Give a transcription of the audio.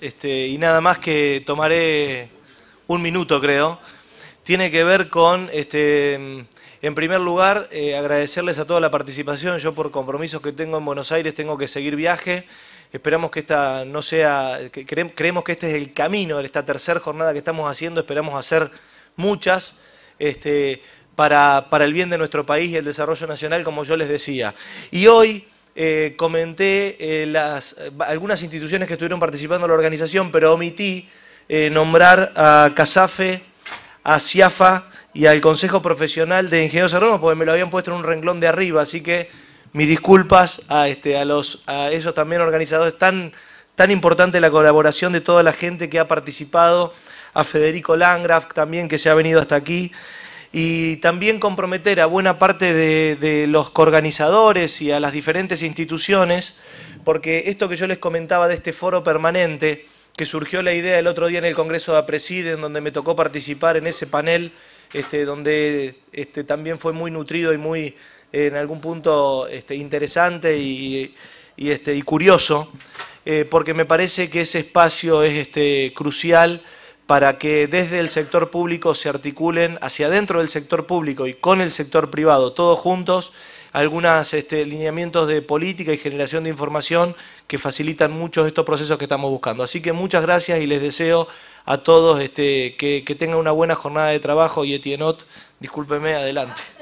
Este, y nada más que tomaré un minuto, creo. Tiene que ver con, este, en primer lugar, eh, agradecerles a toda la participación. Yo por compromisos que tengo en Buenos Aires tengo que seguir viaje. Esperamos que esta no sea, creemos que este es el camino de esta tercera jornada que estamos haciendo. Esperamos hacer muchas. Este, para, para el bien de nuestro país y el desarrollo nacional, como yo les decía. Y hoy eh, comenté eh, las, eh, algunas instituciones que estuvieron participando en la organización, pero omití nombrar a CASAFE, a CIAFA y al Consejo Profesional de Ingenieros Agrónomos, porque me lo habían puesto en un renglón de arriba, así que mis disculpas a, este, a, los, a esos también organizadores. Tan, tan importante la colaboración de toda la gente que ha participado, a Federico Langraf también, que se ha venido hasta aquí y también comprometer a buena parte de, los coorganizadores y a las diferentes instituciones, porque esto que yo les comentaba de este foro permanente, que surgió la idea el otro día en el Congreso de Apresiden, donde me tocó participar en ese panel, este, donde este, también fue muy nutrido y muy, eh, en algún punto, este, interesante y, curioso, eh, porque me parece que ese espacio es crucial para que desde el sector público se articulen hacia dentro del sector público y con el sector privado, todos juntos, algunos este, lineamientos de política y generación de información que facilitan muchos de estos procesos que estamos buscando. Así que muchas gracias y les deseo a todos este, que, tengan una buena jornada de trabajo y Etienot, discúlpeme, adelante.